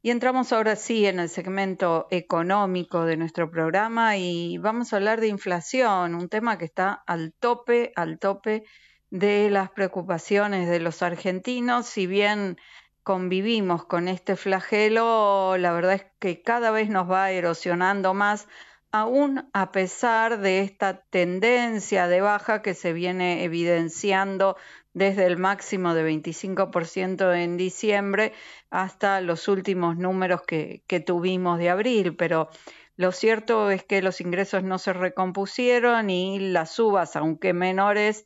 Y entramos ahora sí en el segmento económico de nuestro programa y vamos a hablar de inflación, un tema que está al tope, al tope de las preocupaciones de los argentinos. Si bien convivimos con este flagelo, la verdad es que cada vez nos va erosionando más aún a pesar de esta tendencia de baja que se viene evidenciando desde el máximo de 25% en diciembre hasta los últimos números que, tuvimos de abril, pero lo cierto es que los ingresos no se recompusieron y las subas, aunque menores,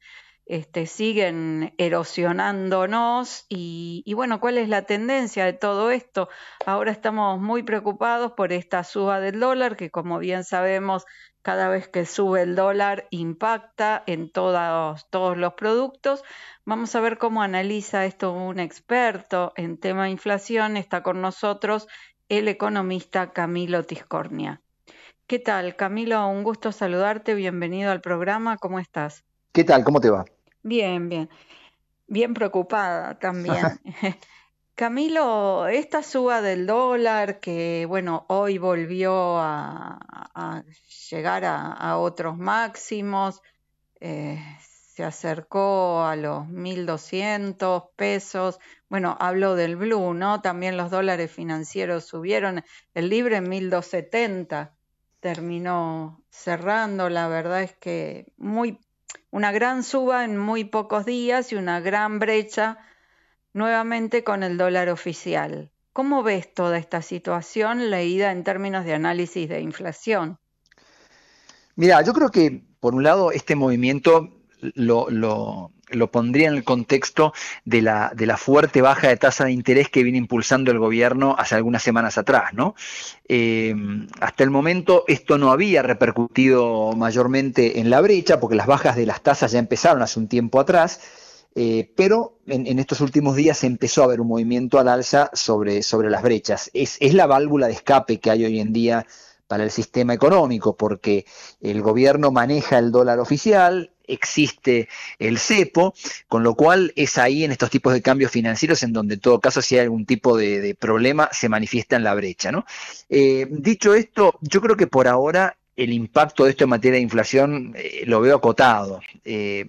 este, siguen erosionándonos y, bueno, ¿cuál es la tendencia de todo esto? Ahora estamos muy preocupados por esta suba del dólar, que como bien sabemos, cada vez que sube el dólar impacta en todos, todos los productos. Vamos a ver cómo analiza esto un experto en tema de inflación. Está con nosotros el economista Camilo Tiscornia. ¿Qué tal, Camilo? Un gusto saludarte. Bienvenido al programa. ¿Cómo estás? ¿Qué tal? ¿Cómo te va? Bien, bien. Bien preocupada también. Camilo, esta suba del dólar que, bueno, hoy volvió a, llegar a, otros máximos, eh, se acercó a los 1.200 pesos. Bueno, hablo del blue, ¿no? También los dólares financieros subieron. El libre en 1.270 terminó cerrando. La verdad es que muy una gran suba en muy pocos días y una gran brecha nuevamente con el dólar oficial. ¿Cómo ves toda esta situación leída en términos de análisis de inflación? Mira, yo creo que por un lado este movimiento lo, lo, lo pondría en el contexto de la, de la fuerte baja de tasa de interés que viene impulsando el gobierno hace algunas semanas atrás. ¿no? Eh, hasta el momento esto no había repercutido mayormente en la brecha, porque las bajas de las tasas ya empezaron hace un tiempo atrás, eh, pero en, estos últimos días empezó a haber un movimiento al alza sobre, sobre las brechas. Es, es la válvula de escape que hay hoy en día para el sistema económico, porque el gobierno maneja el dólar oficial, existe el cepo, con lo cual es ahí en estos tipos de cambios financieros en donde en todo caso si hay algún tipo de, problema se manifiesta en la brecha. ¿no? Eh, dicho esto, yo creo que por ahora el impacto de esto en materia de inflación eh, lo veo acotado. Eh,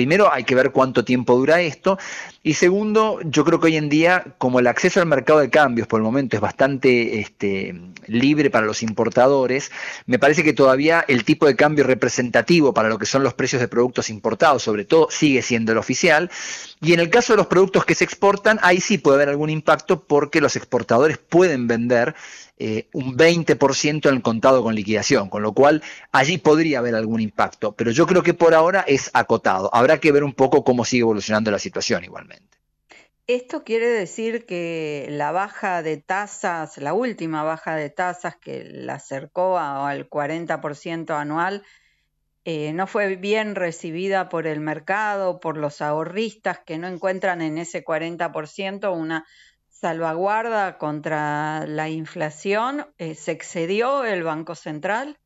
primero hay que ver cuánto tiempo dura esto y segundo, yo creo que hoy en día, como el acceso al mercado de cambios por el momento es bastante este, libre para los importadores, me parece que todavía el tipo de cambio representativo para lo que son los precios de productos importados, sobre todo, sigue siendo el oficial. Y en el caso de los productos que se exportan, ahí sí puede haber algún impacto porque los exportadores pueden vender eh, un 20% en contado con liquidación, con lo cual allí podría haber algún impacto, pero yo creo que por ahora es acotado. Habrá que ver un poco cómo sigue evolucionando la situación igualmente. Esto quiere decir que la baja de tasas, la última baja de tasas que la acercó al 40% anual, eh, no fue bien recibida por el mercado, por los ahorristas que no encuentran en ese 40% una salvaguarda contra la inflación, eh, ¿se excedió el Banco Central?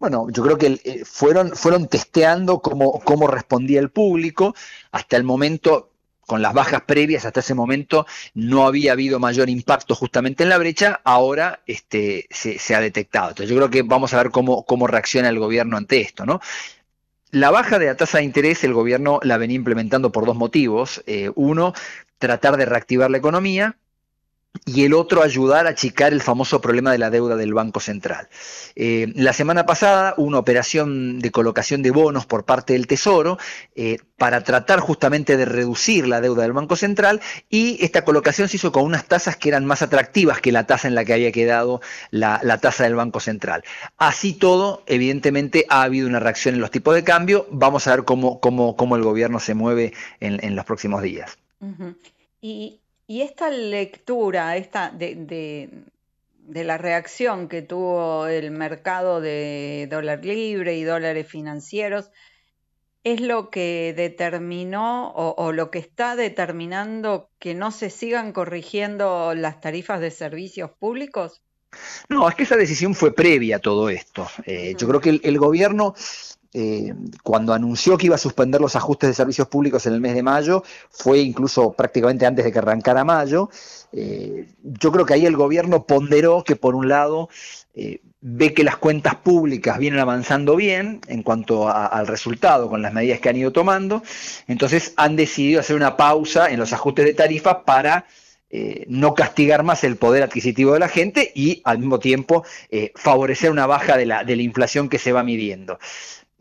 Bueno, yo creo que eh, fueron, fueron testeando cómo, cómo respondía el público. Hasta el momento con las bajas previas hasta ese momento no había habido mayor impacto justamente en la brecha, ahora este, se, ha detectado. Entonces yo creo que vamos a ver cómo, reacciona el gobierno ante esto, ¿no? La baja de la tasa de interés el gobierno la venía implementando por dos motivos. Eh, uno, tratar de reactivar la economía y el otro ayudar a achicar el famoso problema de la deuda del Banco Central. Eh, la semana pasada una operación de colocación de bonos por parte del Tesoro eh, para tratar justamente de reducir la deuda del Banco Central y esta colocación se hizo con unas tasas que eran más atractivas que la tasa en la que había quedado la, tasa del Banco Central. Así todo, evidentemente ha habido una reacción en los tipos de cambio. Vamos a ver cómo, el gobierno se mueve en, los próximos días. Y, esta lectura, esta de, la reacción que tuvo el mercado de dólar libre y dólares financieros, es lo que determinó o, lo que está determinando que no se sigan corrigiendo las tarifas de servicios públicos? No, es que esa decisión fue previa a todo esto. Eh, yo creo que el, gobierno eh, cuando anunció que iba a suspender los ajustes de servicios públicos en el mes de mayo, fue incluso prácticamente antes de que arrancara mayo. Eh, yo creo que ahí el gobierno ponderó que por un lado eh, ve que las cuentas públicas vienen avanzando bien en cuanto al resultado con las medidas que han ido tomando, entonces han decidido hacer una pausa en los ajustes de tarifas para no castigar más el poder adquisitivo de la gente y al mismo tiempo favorecer una baja de la, inflación que se va midiendo.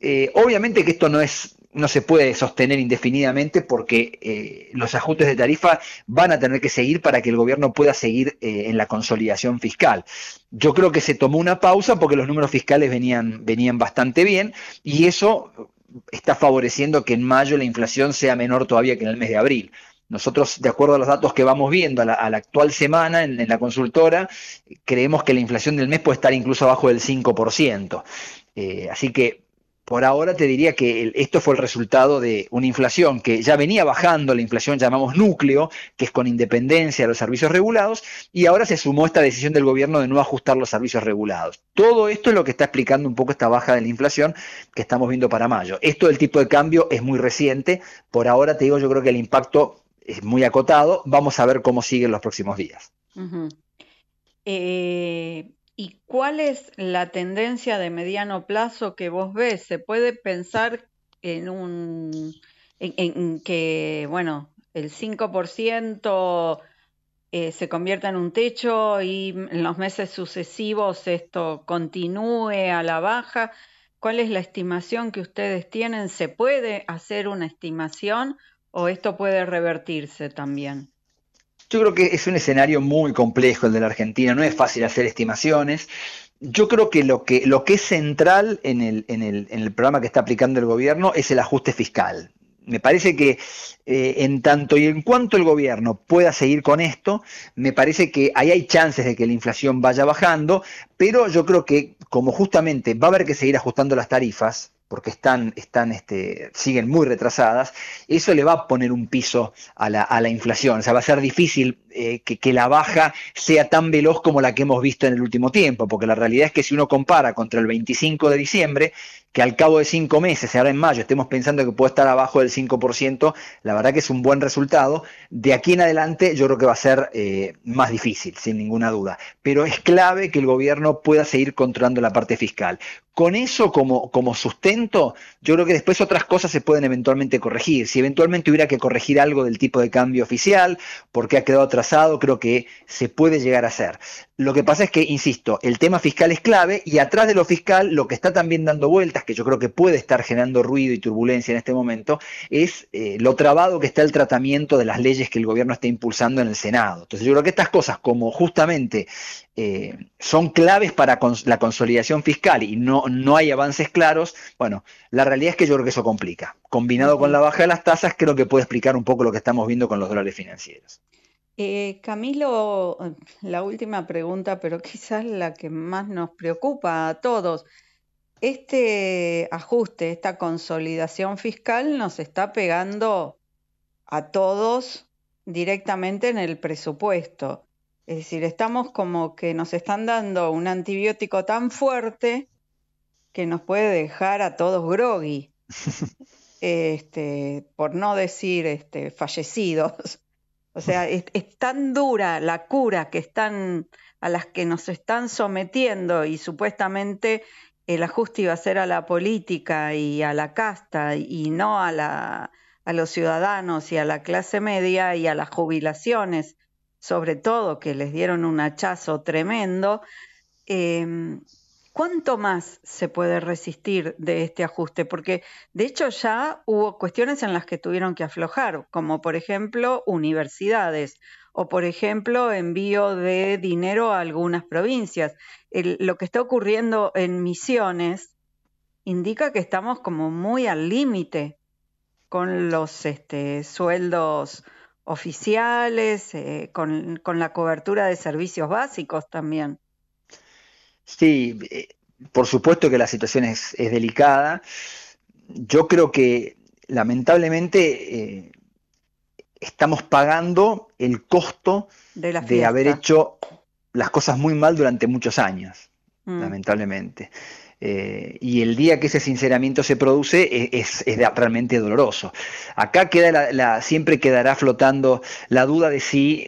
Eh, obviamente que esto no es no se puede sostener indefinidamente porque eh, los ajustes de tarifa van a tener que seguir para que el gobierno pueda seguir eh, en la consolidación fiscal. Yo creo que se tomó una pausa porque los números fiscales venían, venían bastante bien y eso está favoreciendo que en mayo la inflación sea menor todavía que en el mes de abril. Nosotros, de acuerdo a los datos que vamos viendo a la, actual semana en, la consultora, creemos que la inflación del mes puede estar incluso abajo del 5%. así que por ahora te diría que esto fue el resultado de una inflación que ya venía bajando, la inflación llamamos núcleo, que es con independencia de los servicios regulados, y ahora se sumó esta decisión del gobierno de no ajustar los servicios regulados. Todo esto es lo que está explicando un poco esta baja de la inflación que estamos viendo para mayo. Esto del tipo de cambio es muy reciente, por ahora te digo yo creo que el impacto es muy acotado, vamos a ver cómo sigue en los próximos días. ¿Y cuál es la tendencia de mediano plazo que vos ves? ¿Se puede pensar en un en, que, bueno, el 5% eh, se convierta en un techo y en los meses sucesivos esto continúe a la baja? ¿Cuál es la estimación que ustedes tienen? ¿Se puede hacer una estimación o esto puede revertirse también? Yo creo que es un escenario muy complejo el de la Argentina, no es fácil hacer estimaciones. Yo creo que lo que, lo que es central en el, programa que está aplicando el gobierno es el ajuste fiscal. Me parece que eh, en tanto y en cuanto el gobierno pueda seguir con esto, me parece que ahí hay chances de que la inflación vaya bajando, pero yo creo que como justamente va a haber que seguir ajustando las tarifas, porque están, están este, siguen muy retrasadas, eso le va a poner un piso a la, inflación. O sea, va a ser difícil eh, que, que, la baja sea tan veloz como la que hemos visto en el último tiempo, porque la realidad es que si uno compara contra el 25 de diciembre, que al cabo de cinco meses, ahora en mayo, estemos pensando que puede estar abajo del 5%, la verdad que es un buen resultado. De aquí en adelante yo creo que va a ser eh, más difícil, sin ninguna duda. Pero es clave que el gobierno pueda seguir controlando la parte fiscal. Con eso como, como sustento, yo creo que después otras cosas se pueden eventualmente corregir. Si eventualmente hubiera que corregir algo del tipo de cambio oficial, porque ha quedado atrasado, creo que se puede llegar a hacer. Lo que pasa es que, insisto, el tema fiscal es clave y atrás de lo fiscal, lo que está también dando vueltas, que yo creo que puede estar generando ruido y turbulencia en este momento es eh, lo trabado que está el tratamiento de las leyes que el gobierno está impulsando en el Senado. Entonces yo creo que estas cosas, como justamente eh, son claves para la consolidación fiscal y no, no hay avances claros, bueno, la realidad es que yo creo que eso complica. Combinado con la baja de las tasas, creo que puede explicar un poco lo que estamos viendo con los dólares financieros. Eh, Camilo, la última pregunta, pero quizás la que más nos preocupa a todos este ajuste, esta consolidación fiscal nos está pegando a todos directamente en el presupuesto. Es decir, estamos como que nos están dando un antibiótico tan fuerte que nos puede dejar a todos groggy, este, por no decir este, fallecidos. O sea, es, es, tan dura la cura que están a las que nos están sometiendo y supuestamente el ajuste iba a ser a la política y a la casta y no a, la, a los ciudadanos y a la clase media y a las jubilaciones, sobre todo que les dieron un hachazo tremendo, em, ¿cuánto más se puede resistir de este ajuste? Porque de hecho ya hubo cuestiones en las que tuvieron que aflojar, como por ejemplo universidades o, por ejemplo, envío de dinero a algunas provincias. lo que está ocurriendo en Misiones indica que estamos como muy al límite con los este, sueldos oficiales, eh, con, la cobertura de servicios básicos también. Sí, eh, por supuesto que la situación es, delicada. Yo creo que lamentablemente eh, estamos pagando el costo de, haber hecho las cosas muy mal durante muchos años, mm. lamentablemente. Eh, y el día que ese sinceramiento se produce e, es, realmente doloroso. Acá queda la, siempre quedará flotando la duda de si,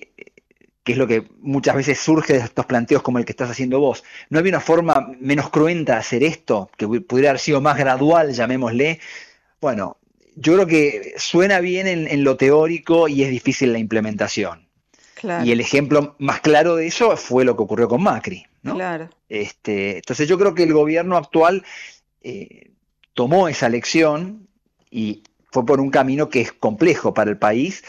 que es lo que muchas veces surge de estos planteos como el que estás haciendo vos, ¿no había una forma menos cruenta de hacer esto, que pudiera haber sido más gradual, llamémosle? Bueno, yo creo que suena bien en, lo teórico y es difícil la implementación. Y el ejemplo más claro de eso fue lo que ocurrió con Macri. Claro. Este, entonces yo creo que el gobierno actual eh, tomó esa lección y fue por un camino que es complejo para el país,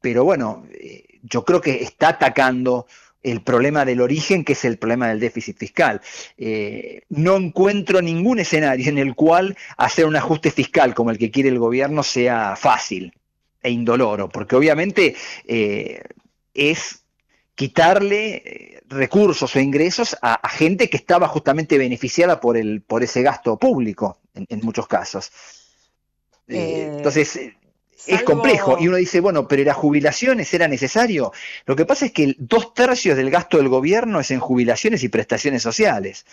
pero bueno, eh, yo creo que está atacando el problema del origen, que es el problema del déficit fiscal. Eh, no encuentro ningún escenario en el cual hacer un ajuste fiscal como el que quiere el gobierno sea fácil e indoloro, porque obviamente eh, es quitarle eh, recursos o ingresos a, gente que estaba justamente beneficiada por, el, por ese gasto público, en, muchos casos. entonces, es complejo y uno dice, bueno, pero las jubilaciones era necesario. Lo que pasa es que dos tercios del gasto del gobierno es en jubilaciones y prestaciones sociales.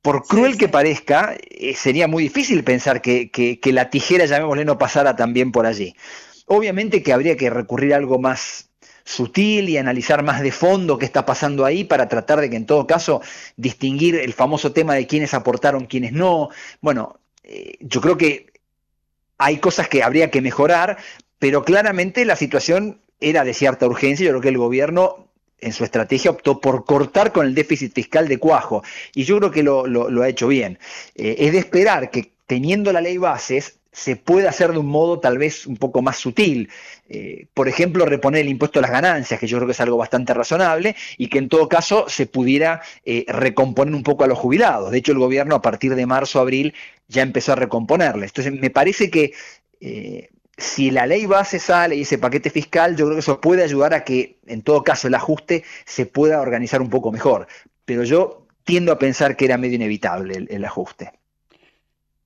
Por cruel que parezca, eh, sería muy difícil pensar que, que la tijera, llamémosle, no pasara también por allí. Obviamente que habría que recurrir a algo más sutil y analizar más de fondo qué está pasando ahí para tratar de que en todo caso distinguir el famoso tema de quiénes aportaron, quiénes no. Bueno, eh, yo creo que hay cosas que habría que mejorar, pero claramente la situación era de cierta urgencia. Yo creo que el gobierno en su estrategia optó por cortar con el déficit fiscal de cuajo y yo creo que lo, ha hecho bien. Eh, es de esperar que teniendo la ley bases, se puede hacer de un modo tal vez un poco más sutil. Eh, por ejemplo, reponer el impuesto a las ganancias, que yo creo que es algo bastante razonable y que en todo caso se pudiera eh, recomponer un poco a los jubilados. De hecho, el gobierno a partir de marzo, abril ya empezó a recomponerles. Entonces, me parece que eh, si la ley base sale y ese paquete fiscal, yo creo que eso puede ayudar a que en todo caso el ajuste se pueda organizar un poco mejor. Pero yo tiendo a pensar que era medio inevitable el ajuste.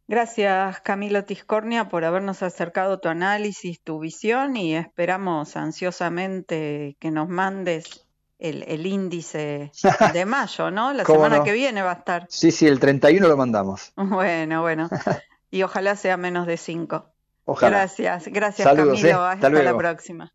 Gracias Camilo Tiscornia por habernos acercado tu análisis, tu visión y esperamos ansiosamente que nos mandes el, índice de mayo, ¿no? La semana que viene va a estar. Sí, sí, el 31 lo mandamos. Bueno, bueno. Y ojalá sea menos de 5. Ojalá. Gracias, gracias Camilo. Eh. Hasta la próxima.